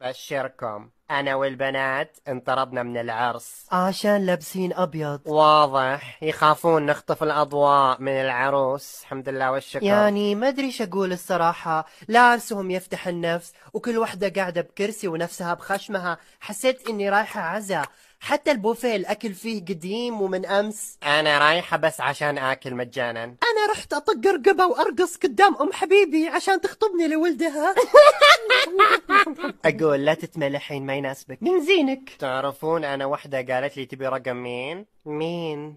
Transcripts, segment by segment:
بشركم أنا والبنات انطردنا من العرس عشان لابسين أبيض واضح يخافون نخطف الأضواء من العروس الحمد لله والشكر يعني ما أدري ايش أقول الصراحة لابسهم يفتح النفس وكل وحدة قاعدة بكرسي ونفسها بخشمها حسيت إني رايحة عزا حتى البوفيه الأكل فيه قديم ومن أمس أنا رايحة بس عشان آكل مجانا أنا رحت أطق رقبة وأرقص قدام أم حبيبي عشان تخطبني لولدها أقول لا تتملحين ما يناسبك من زينك تعرفون أنا وحدة قالت لي تبي رقم مين؟ مين؟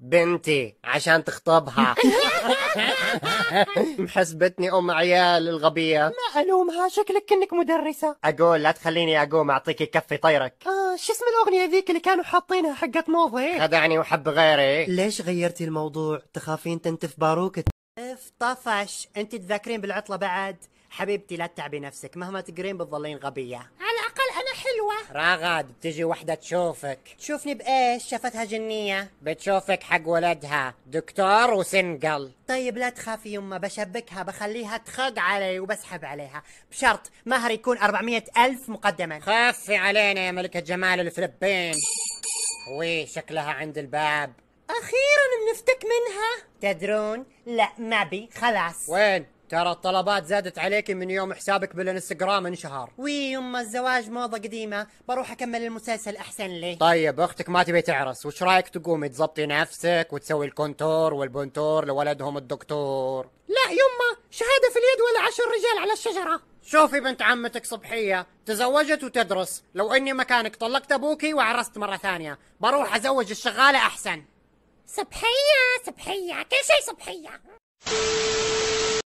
بنتي عشان تخطبها محسبتني ام عيال الغبيه ما الومها شكلك كنك مدرسه اقول لا تخليني اقوم اعطيكي كفي طيرك اه شو اسم الاغنيه ذيك اللي كانوا حاطينها حقت موضي إيه؟ خدعني وحب غيري ليش غيرتي الموضوع تخافين تنتف باروكت طفش انت تذاكرين بالعطله بعد حبيبتي لا تتعبي نفسك مهما تقرين بتظلين غبية على الأقل أنا حلوة رغد بتجي وحدة تشوفك تشوفني بإيش شافتها جنية بتشوفك حق ولدها دكتور وسنقل طيب لا تخافي يما بشبكها بخليها تخق علي وبسحب عليها بشرط مهر يكون 400 ألف مقدما خفي علينا يا ملكة جمال الفلبين وي شكلها عند الباب أخيرا بنفتك منها تدرون لا ما بي خلاص وين ترى الطلبات زادت عليك من يوم حسابك بالانستغرام انشهر وي يما الزواج موضة قديمة بروح أكمل المسلسل أحسن لي طيب أختك ما تبي تعرس وش رايك تقومي تزبطي نفسك وتسوي الكونتور والبونتور لولدهم الدكتور لا يما شهادة في اليد ولا عشر رجال على الشجرة شوفي بنت عمتك صبحية تزوجت وتدرس لو إني مكانك طلقت أبوكي وعرست مرة ثانية بروح أزوج الشغالة أحسن صبحية صبحية كل شيء صبحية